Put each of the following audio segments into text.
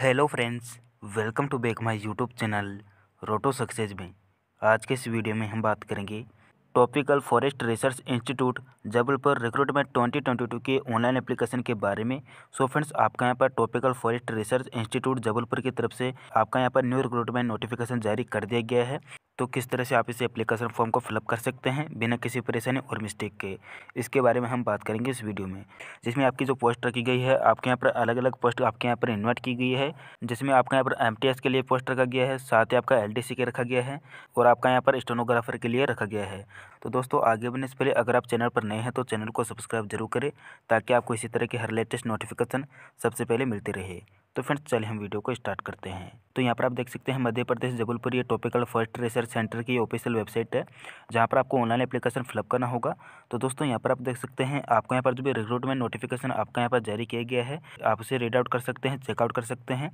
hello friends welcome to back my YouTube channel रोटो success में आज के इस वीडियो में हम बात करेंगे topical forest research institute Jabalpur recruitment 2022 के ऑनलाइन एप्लीकेशन के बारे में सो फ्रेंड्स आपका यहाँ पर topical forest research institute Jabalpur की तरफ से आपका यहाँ पर न्यू रिक्रूटमेंट नोटिफिकेशन जारी कर दिया गया है तो किस तरह से आप इस एप्लीकेशन फॉर्म को फिलअप कर सकते हैं बिना किसी परेशानी और मिस्टेक के इसके बारे में हम बात करेंगे इस वीडियो में जिसमें आपकी जो पोस्ट रखी गई है आपके यहाँ पर अलग अलग पोस्ट आपके यहाँ पर इन्वर्ट की गई है जिसमें आपके यहाँ पर एम के लिए पोस्ट रखा गया है साथ ही आपका एल के रखा गया है और आपका यहाँ पर स्टोनोग्राफर के लिए रखा गया है तो दोस्तों आगे बढ़ने से पहले अगर आप चैनल पर नए हैं तो चैनल को सब्सक्राइब जरूर करें ताकि आपको इसी तरह की हर लेटेस्ट नोटिफिकेशन सबसे पहले मिलती रहे तो फ्रेंड्स चलिए हम वीडियो को स्टार्ट करते हैं तो यहाँ पर आप देख सकते हैं मध्य प्रदेश जबलपुर ये टॉपिकल फर्स्ट रिसर्च सेंटर की ऑफिशियल वेबसाइट है जहाँ पर आपको ऑनलाइन एप्लीकेशन फिलअप करना होगा तो दोस्तों यहाँ पर आप देख सकते हैं आपको यहाँ पर जो भी रिक्रूटमेंट नोटिफिकेशन आपका यहाँ पर जारी किया गया है आप उसे रीड आउट कर सकते हैं चेकआउट कर सकते हैं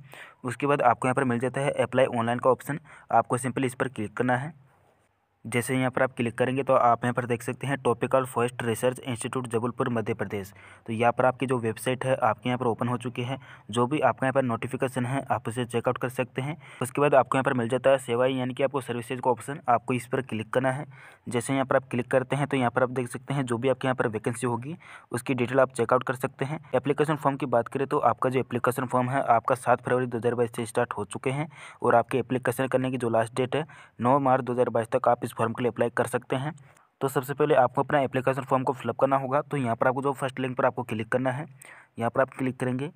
उसके बाद आपको यहाँ पर मिल जाता है अप्लाई ऑनलाइन का ऑप्शन आपको सिंपली इस पर क्लिक करना है जैसे यहाँ पर आप क्लिक करेंगे तो आप यहाँ पर देख सकते हैं topical forest research institute Jabalpur Madhya Pradesh तो यहाँ पर आपकी जो वेबसाइट है आपके यहाँ पर ओपन हो चुकी है जो भी आपके यहाँ पर नोटिफिकेशन है आप उसे चेकआउट कर सकते हैं उसके बाद आपको यहाँ पर मिल जाता है सेवाएं यानी कि आपको सर्विसेज का ऑप्शन आपको इस पर क्लिक करना है जैसे यहाँ पर आप क्लिक करते हैं तो यहाँ पर आप देख सकते हैं जो भी आपके यहाँ पर वैकेंसी होगी उसकी डिटेल आप चेकआउट कर सकते हैं एप्लीकेशन फॉर्म की बात करें तो आपका जो एप्लीकेशन फॉर्म है आपका सात फरवरी दो से स्टार्ट हो चुके हैं और आपके एप्लीकेशन करने की जो लास्ट डेट है नौ मार्च दो तक आप इस फॉर्म के लिए अप्लाई कर सकते हैं तो सबसे पहले आपको अपना एप्लीकेशन फॉर्म को फिलअप करना होगा तो यहाँ पर आपको जो फर्स्ट लिंक पर आपको क्लिक करना है यहाँ पर आप क्लिक करेंगे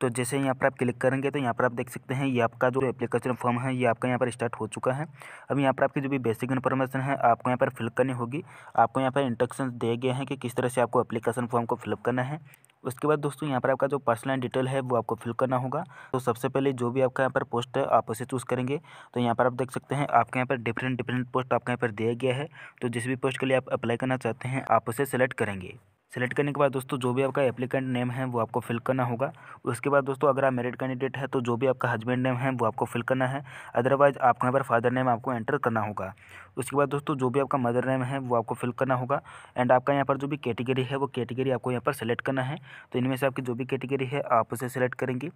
तो जैसे यहाँ पर आप क्लिक करेंगे तो यहाँ पर आप देख सकते हैं ये आपका जो एप्लीकेशन फॉर्म है ये आपका यहाँ पर स्टार्ट हो चुका है अब यहाँ पर आपकी जो भी बेसिक इन्फॉर्मेशन है आपको यहाँ पर फिल करनी होगी आपको यहाँ पर इंस्ट्रक्शन दिए गए हैं कि किस तरह से आपको एप्लीकेशन फॉर्म को फिलअप करना है उसके बाद दोस्तों यहाँ पर आपका जो पर्सनल डिटेल है वो आपको फिल करना होगा तो सबसे पहले जो भी आपका यहाँ पर पोस्ट है आप उसे चूज़ करेंगे तो यहाँ पर आप देख सकते हैं आपके यहाँ पर डिफरेंट डिफरेंट पोस्ट आपके यहाँ पर दिया गया है तो जिस भी पोस्ट के लिए आप अप्लाई करना चाहते हैं आप उसे सेलेक्ट करेंगे सेलेक्ट करने के बाद दोस्तों जो भी आपका एप्लीकेंट नेम है वो आपको फिल करना होगा उसके बाद दोस्तों अगर आप मेरिड कैंडिडेट है तो जो भी आपका हस्बैंड नेम है वो आपको फिल करना है अदरवाइज आपको यहाँ पर फादर नेम आपको एंटर करना होगा उसके बाद दोस्तों जो भी आपका मदर नेम है वो आपको फिल करना होगा एंड आपका यहाँ पर जो भी कैटेगरी है वो कैटेगरी आपको यहाँ पर सेलेक्ट करना है तो इनमें से आपकी जो भी कैटेगरी है आप उसे सेलेक्ट करेंगे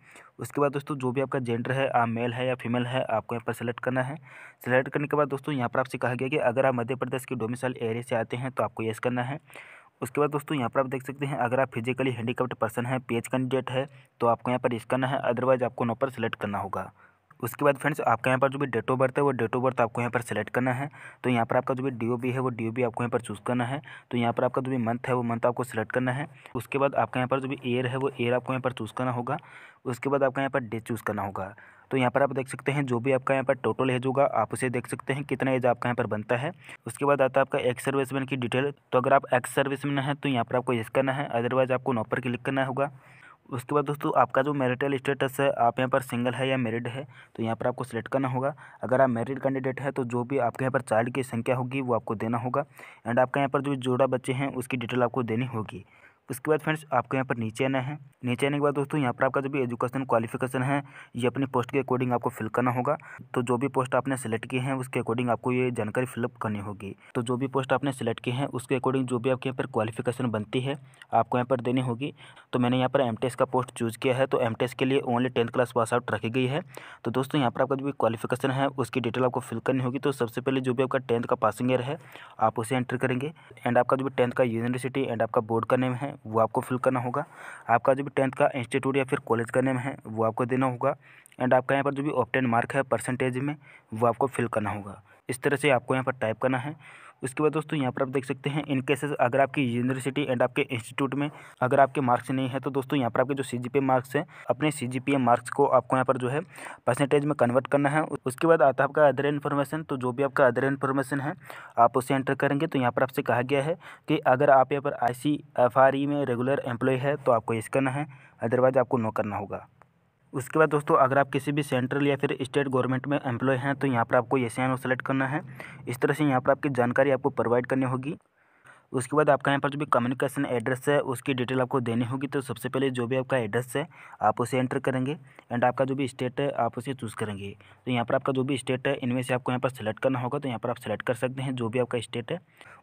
उसके बाद दोस्तों जो भी आपका जेंडर है आप मेल है या फीमेल है आपको यहाँ पर सेलेक्ट करना है सेलेक्ट करने के बाद दोस्तों यहाँ पर आपसे कहा गया कि अगर आप मध्य प्रदेश के डोमिसाइल एरिया से आते हैं तो आपको येस करना है उसके बाद दोस्तों यहाँ पर आप देख सकते हैं अगर आप फिजिकली हैंडीकप्ड पर्सन है पी कैंडिडेट है तो आपको यहाँ पर इस करना है अदरवाइज आपको नौ पर सेलेक्ट करना होगा उसके बाद फ्रेंड्स आपका यहाँ पर जो भी डेट ऑफ बर्थ है वो डेट ऑफ बर्थ आपको यहाँ पर सेलेक्ट करना है तो यहाँ पर आपका जो भी डी है वो डी आपको यहाँ पर चूज़ करना है तो यहाँ पर आपका जो भी मंथ है वो मंथ आपको सेलेक्ट करना है उसके बाद आपका यहाँ पर जो भी एयर है वो ईयर आपको यहाँ पर चूज़ करना होगा उसके बाद आपका यहाँ पर डेट चूज़ करना होगा तो यहाँ पर आप देख सकते हैं जो भी आपका यहाँ पर टोटल एज होगा आप उसे देख सकते हैं कितना एज आपका यहाँ पर बनता है उसके बाद आता है आपका एक्स सर्विसमैन की डिटेल तो अगर आप एक्स सर्विसमैन है तो यहाँ पर आपको यस करना है अदरवाइज आपको नॉपर क्लिक करना होगा उसके बाद दोस्तों आपका जो मैरिटल स्टेटस है आप यहाँ पर सिंगल है या मैरिड है तो यहाँ पर आपको सेलेक्ट करना होगा अगर आप मैरिड कैंडिडेट है तो जो भी आपके यहाँ पर चाइल्ड की संख्या होगी वो आपको देना होगा एंड आपके यहाँ पर जो जोड़ा बच्चे हैं उसकी डिटेल आपको देनी होगी उसके बाद फ्रेंड्स आपको यहाँ पर नीचे आना है नीचे आने के बाद दोस्तों यहाँ पर आपका जो भी एजुकेशन क्वालिफिकेशन है ये अपनी पोस्ट के अकॉर्डिंग आपको फिल करना होगा तो जो भी पोस्ट आपने सेलेक्ट किए हैं उसके अकॉर्डिंग आपको ये जानकारी फिलअप करनी होगी तो जो भी पोस्ट आपने सेलेक्ट किए हैं उसके अकॉर्डिंग जो भी आपके यहाँ पर क्वालिफिकेशन बनती है आपको यहाँ पर देनी होगी तो मैंने यहाँ पर एम का पोस्ट चूज़ किया है तो एम के लिए only tenth class pass out रखी गई है तो दोस्तों यहाँ पर आपका जो भी क्वालिफिकेशन है उसकी डिटेल आपको फिल करनी होगी तो सबसे पहले जो भी आपका टेंथ का पासिंग ईयर है आप उसे एंट्री करेंगे एंड आपका जो भी टेंथ का यूनिवर्सिटी एंड आपका बोर्ड का नेम है वो आपको फिल करना होगा आपका जो भी टेंथ का इंस्टीट्यूट या फिर कॉलेज का नेम है वो आपको देना होगा एंड आपका यहाँ पर जो भी ऑप्टेन मार्क है परसेंटेज में वो आपको फिल करना होगा इस तरह से आपको यहाँ पर टाइप करना है उसके बाद दोस्तों यहाँ पर आप देख सकते हैं इन केसेस अगर आपकी यूनिवर्सिटी एंड आपके इंस्टीट्यूट में अगर आपके मार्क्स नहीं है तो दोस्तों यहाँ पर आपके जो सी मार्क्स हैं अपने सी मार्क्स को आपको यहाँ पर जो है परसेंटेज में कन्वर्ट करना है उसके बाद आता है आपका अदर इन्फॉर्मेशन तो जो भी आपका अदर इन्फॉर्मेशन है आप उसे एंटर करेंगे तो यहाँ पर आपसे कहा गया है कि अगर आप यहाँ पर आई e में रेगुलर एम्प्लॉय है तो आपको यस करना है अदरवाइज आपको नो करना होगा उसके बाद दोस्तों अगर आप किसी भी सेंट्रल या फिर स्टेट गवर्नमेंट में एम्प्लॉय हैं तो यहाँ पर आपको ये सी सेलेक्ट करना है इस तरह से यहाँ पर आपकी जानकारी आपको प्रोवाइड करनी होगी उसके बाद आपका यहाँ पर जो भी कम्युनिकेशन एड्रेस है उसकी डिटेल आपको देनी होगी तो सबसे पहले जो भी आपका एड्रेस है आप उसे एंटर करेंगे एंड आपका जो भी स्टेट है आप उसे चूज़ करेंगे तो यहाँ पर आपका जो भी स्टेट है इनमें से आपको यहाँ पर सेलेक्ट करना होगा तो यहाँ पर आप सेलेक्ट कर सकते हैं जो भी आपका स्टेट है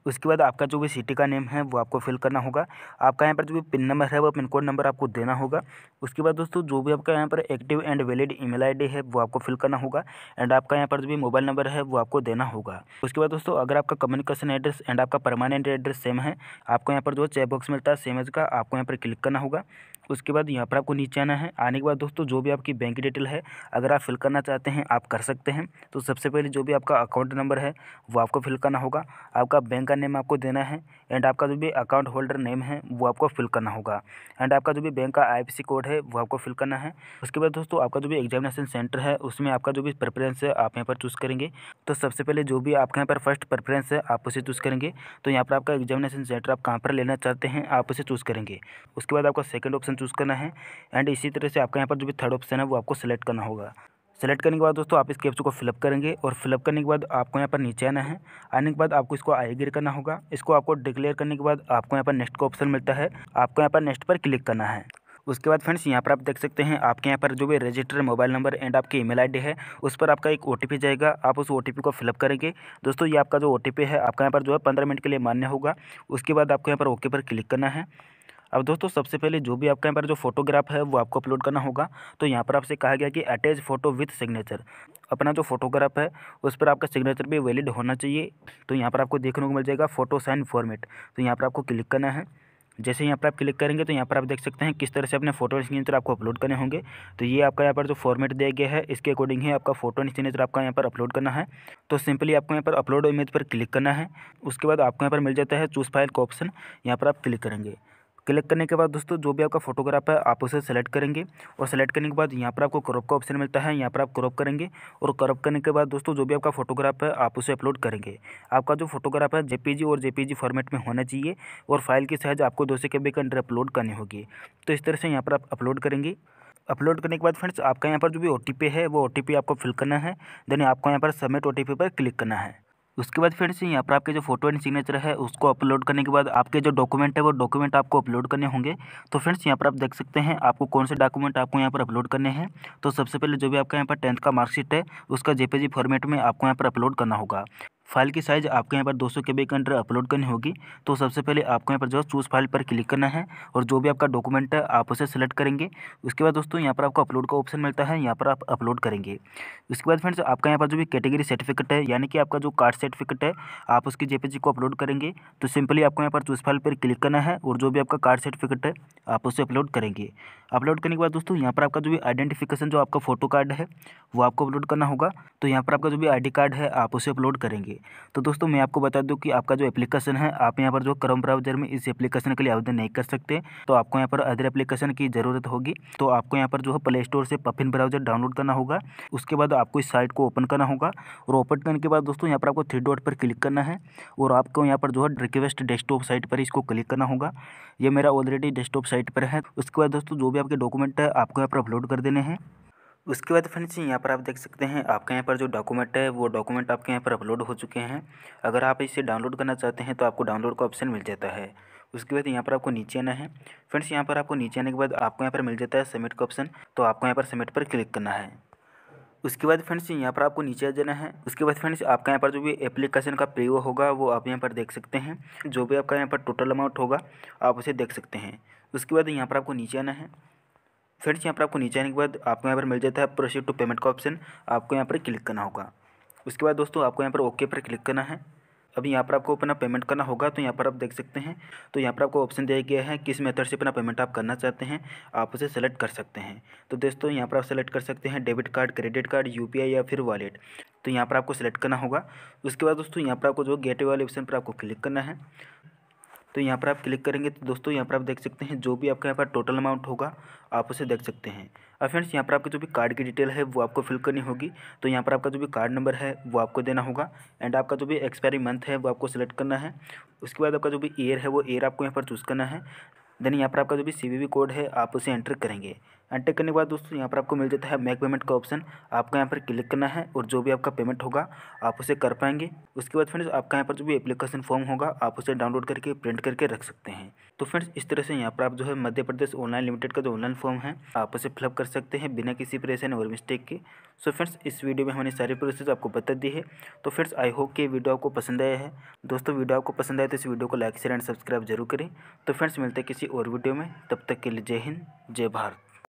उसके बाद आपका जो भी सिटी का नेम है वो आपको फिल करना होगा आपका यहाँ पर जो भी पिन नंबर है वो पिन कोड नंबर आपको देना होगा उसके बाद दोस्तों जो भी आपका यहाँ पर active and valid email ID है वो आपको फिल करना होगा एंड आपका यहाँ पर जो भी मोबाइल नंबर है वो आपको देना होगा उसके बाद दोस्तों अगर आपका कम्युनिकेशन एड्रेस एंड आपका परमानेंट एड्रेस सेम है आपको यहाँ पर जो चेक बॉक्स मिलता है सेम एज का आपको यहाँ पर क्लिक करना होगा उसके बाद यहाँ पर आपको नीचे आना है आने के बाद दोस्तों जो भी आपकी बैंक डिटेल है अगर आप फिल करना चाहते हैं आप कर सकते हैं तो सबसे पहले जो भी आपका अकाउंट नंबर है वो आपको फिल करना होगा आपका बैंक का नेम आपको देना है एंड आपका जो भी अकाउंट होल्डर नेम है वो आपको फिल करना होगा एंड आपका जो भी बैंक का आई कोड है वो आपको फिल करना है उसके बाद दोस्तों आपका जो भी एग्जामिनेशन सेंटर है उसमें आपका जो भी प्रेफरेंस है आप यहाँ पर चूज़ करेंगे तो सबसे पहले जो भी आपके यहाँ पर फर्स्ट प्रेफरेंस है आप उसे चूज़ करेंगे तो यहाँ पर आपका एग्जामिनेशन सेंटर आप कहाँ पर लेना चाहते हैं आप उसे चूज़ करेंगे उसके बाद आपका सेकेंड ऑप्शन ऑप्शन चूज़ करना है एंड इसी तरह से आपका यहाँ पर जो भी थर्ड ऑप्शन है वो आपको सेलेक्ट करना होगा सेलेक्ट करने के बाद दोस्तों आप इस कैप्स को फिलअप करेंगे और फिलअप करने के बाद आपको यहाँ पर नीचे आना है आने के बाद आपको इसको आईगिर करना होगा इसको आपको डिक्लेयर करने के बाद आपको यहाँ पर नेक्स्ट का ऑप्शन मिलता है आपको यहाँ पर नेक्स्ट पर क्लिक करना है उसके बाद फ्रेंड्स यहाँ पर आप देख सकते हैं आपके यहाँ पर जो भी रजिस्टर मोबाइल नंबर एंड आपकी ईमेल आईडी है उस पर आपका एक ओटीपी जाएगा आप उस ओटीपी को फिलअप करेंगे दोस्तों ये आपका जो ओटीपी है आपका यहाँ पर जो है पंद्रह मिनट के लिए मान्य होगा उसके बाद आपको यहाँ पर ओके पर क्लिक करना है अब दोस्तों सबसे पहले जो भी आपका यहाँ पर जो फोटोग्राफ है वो आपको अपलोड करना होगा तो यहाँ पर आपसे कहा गया कि अटैच फोटो विथ सिग्नेचर अपना जो फोटोग्राफ है उस पर आपका सिग्नेचर भी वैलिड होना चाहिए तो यहाँ पर आपको देखने को मिल जाएगा फोटो साइन फॉर्मेट तो यहाँ पर आपको क्लिक करना है जैसे यहाँ पर आप क्लिक करेंगे तो यहाँ पर आप देख सकते हैं किस तरह से अपने फोटो एंड सिग्नेचर आपको अपलोड करने होंगे तो ये आपका यहाँ पर जो फॉर्मेट दिया गया है इसके अकॉर्डिंग ही आपका फोटो एंड सिग्नेचर आपका यहाँ पर अपलोड करना है तो सिंपली आपको यहाँ पर अपलोड इमेज पर क्लिक करना है उसके बाद आपको यहाँ पर मिल जाता है चूज फाइल का ऑप्शन यहाँ पर आप क्लिक करेंगे क्लिक करने के बाद दोस्तों जो भी आपका फोटोग्राफ है आप उसे सेलेक्ट करेंगे और सेलेक्ट करने के बाद यहाँ पर आपको क्रॉप का ऑप्शन मिलता है यहाँ पर आप क्रॉप करेंगे और क्रॉप करने के बाद दोस्तों जो भी आपका फोटोग्राफ है आप उसे अपलोड करेंगे आपका जो फोटोग्राफ है जेपीजी और जेपीजी फॉर्मेट में होना चाहिए और फाइल की साइज आपको दो सौ के के अंडर अपलोड करनी होगी तो इस तरह से यहाँ पर आप अपलोड करेंगे अपलोड करने के बाद फ्रेंड्स आपका यहाँ पर जो भी ओ है वो ओ आपको फिल करना है देन आपको यहाँ पर सबमिट ओ पर क्लिक करना है उसके बाद फिर से यहाँ पर आपके जो फोटो एंड सिग्नेचर है उसको अपलोड करने के बाद आपके जो डॉक्यूमेंट है वो डॉक्यूमेंट आपको अपलोड करने होंगे तो फ्रेंड्स यहाँ पर आप देख सकते हैं आपको कौन से डॉक्यूमेंट आपको यहाँ पर अपलोड करने हैं तो सबसे पहले जो भी आपका यहाँ पर टेंथ का मार्कशीट है उसका जेपीजी फॉर्मेट में आपको यहाँ पर अपलोड करना होगा फाइल की साइज़ आपके यहाँ पर 200 के बी के अंडर अपलोड करनी होगी तो सबसे पहले आपको यहाँ पर जो है चूज़ फाइल पर क्लिक करना है और जो भी आपका डॉक्यूमेंट है आप उसे सेलेक्ट करेंगे उसके बाद दोस्तों यहाँ पर आपको अपलोड का ऑप्शन मिलता है यहाँ पर आप अपलोड करेंगे उसके बाद फ्रेंड्स आपका यहाँ पर जो भी कैटेगरी सर्टिफिकेट है यानी कि आपका जो कार्ड सर्टिफिकेट है आप उसकी जे को अपलोड करेंगे तो सिंपली आपको यहाँ पर चूज़ फाइल पर क्लिक करना है और जो भी आपका कार्ड सर्टिफिकेट है आप उसे अपलोड करेंगे अपलोड करने के बाद दोस्तों यहाँ पर आपका जो भी आइडेंटिफिकेशन जो आपका फोटो कार्ड है वो आपको अपलोड करना होगा तो यहाँ पर आपका जो भी आई कार्ड है आप उसे अपलोड करेंगे चाहिए तो दोस्तों मैं आपको बता दूँ कि आपका जो एप्लीकेशन है आप यहाँ पर जो क्रम ब्राउजर में इस एप्लीकेशन के लिए आवेदन नहीं कर सकते तो आपको यहाँ पर अदर एप्लीकेशन की ज़रूरत होगी तो आपको यहाँ पर जो है प्ले स्टोर से पफिन ब्राउजर डाउनलोड करना होगा उसके बाद आपको इस साइट को ओपन करना होगा और ओपन करने के बाद दोस्तों यहाँ पर आपको थ्री डॉट पर क्लिक करना है और आपको यहाँ पर जो है रिक्वेस्ट डेस्कटॉप साइट पर इसको क्लिक करना होगा ये मेरा ऑलरेडी डेस्कटॉप साइट पर है उसके बाद दोस्तों जो भी आपके डॉक्यूमेंट है आपको यहाँ पर अपलोड कर देने हैं उसके बाद फ्रेंड्स यहाँ पर आप देख सकते हैं आपके यहाँ पर जो डॉक्यूमेंट है वो डॉक्यूमेंट आपके यहाँ पर अपलोड हो चुके हैं अगर आप इसे डाउनलोड करना चाहते हैं तो आपको डाउनलोड का ऑप्शन मिल जाता है उसके बाद यहाँ पर आपको नीचे आना है फ्रेंड्स यहाँ पर आपको नीचे आने के बाद आपको यहाँ पर मिल जाता है सबमिट का ऑप्शन तो आपको यहाँ पर सबमिट पर क्लिक करना है उसके बाद फ्रेंड्स यहाँ पर आपको नीचे आ जाना है उसके बाद फ्रेंड्स आपका यहाँ पर जो भी एप्लीकेशन का प्रीव्यू होगा वो आप यहाँ पर देख सकते हैं जो भी आपका यहाँ पर टोटल अमाउंट होगा आप उसे देख सकते हैं उसके बाद यहाँ पर आपको नीचे आना है फ्रेंड्स यहाँ पर आपको नीचे आने के बाद आपको यहाँ पर मिल जाता है प्रोसीड टू पेमेंट का ऑप्शन आपको यहाँ पर क्लिक करना होगा उसके बाद दोस्तों आपको यहाँ पर ओके पर क्लिक करना है अभी यहाँ पर आपको अपना पेमेंट करना होगा तो यहाँ पर आप देख सकते हैं तो यहाँ पर आपको ऑप्शन दिया गया है किस मेथड से अपना पेमेंट आप करना चाहते हैं आप उसे सेलेक्ट कर सकते हैं तो दोस्तों यहाँ पर आप सेलेक्ट कर सकते हैं debit card credit card UPI या फिर वॉलेट तो यहाँ पर आपको सेलेक्ट करना होगा उसके बाद दोस्तों यहाँ पर आपको जो गेटवे वाले ऑप्शन पर आपको क्लिक करना है तो यहाँ पर आप क्लिक करेंगे तो दोस्तों यहाँ पर आप देख सकते हैं जो भी आपका यहाँ पर टोटल अमाउंट होगा आप उसे देख सकते हैं और फ्रेंड्स यहाँ पर आपके जो भी कार्ड की डिटेल है वो आपको फिल करनी होगी तो यहाँ पर आपका जो भी कार्ड नंबर है वो आपको देना होगा एंड आपका जो भी एक्सपायरी मंथ है वो आपको सिलेक्ट करना है उसके बाद आपका जो भी ईयर है वो ईयर आपको यहाँ पर चूज़ करना है देन यहाँ पर आपका जो भी सी कोड है आप उसे एंटर करेंगे एंटर करने के बाद दोस्तों यहाँ पर आपको मिल जाता है मैक पेमेंट का ऑप्शन आपको यहाँ पर क्लिक करना है और जो भी आपका पेमेंट होगा आप उसे कर पाएंगे उसके बाद फ्रेंड्स आपका यहाँ पर जो भी एप्लीकेशन फॉर्म होगा आप उसे डाउनलोड करके प्रिंट करके रख सकते हैं तो फ्रेंड्स इस तरह से यहाँ पर आप जो है मध्य प्रदेश ऑनलाइन लिमिटेड का जो ऑनलाइन फॉर्म है आप उसे फिलअप कर सकते हैं बिना किसी परेशानी और मिस्टेक के सो फ्रेंड्स इस वीडियो में हमने सारी प्रोसेस आपको बता दी है तो फ्रेंड्स आई होप कि वीडियो आपको पसंद आया है दोस्तों वीडियो आपको पसंद आया तो इस वीडियो को लाइक शेयर एंड सब्सक्राइब जरूर करें तो फ्रेंड्स मिलते हैं किसी और वीडियो में तब तक के लिए जय हिंद जय भारत